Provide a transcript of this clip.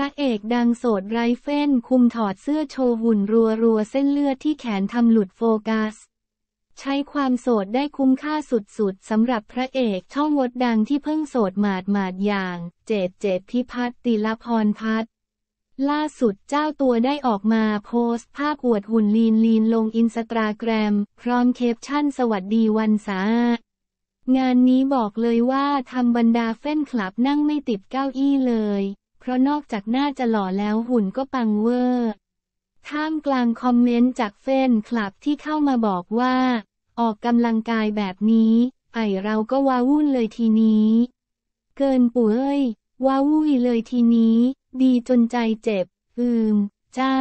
ระเอกดังโสดไรเฟนคุมถอดเสื้อโชว์หุ่นรัวรัวเส้นเลือดที่แขนทำหลุดโฟกัส ใช้ความโสดได้คุ้มค่าสุดๆสำหรับพระเอกช่องวดดังที่เพิ่งโสดหมาดหมาดอย่าง เจดเจดพิพัฒติลพรพัฒล่าสุดเจ้าตัวได้ออกมาโพสต์ภาพอวดหุ่นลีนลีนลงอินสตาแกรม พร้อมเคปชั่นสวัสดีวันสา งานนี้บอกเลยว่าทำบรรดาแฟนคลับนั่งไม่ติดเก้าอี้เลยเพราะนอกจากหน้าจะหล่อแล้วหุ่นก็ปังเวอร์ท่ามกลางคอมเมนต์จากเฟนคลับที่เข้ามาบอกว่า ออกกำลังกายแบบนี้ ไอเราก็ว้าวุ่นเลยทีนี้ เกินปุ๋ย้ยว้าวุ่ยเลยทีนี้ ดีจนใจเจ็บ อืม จ้า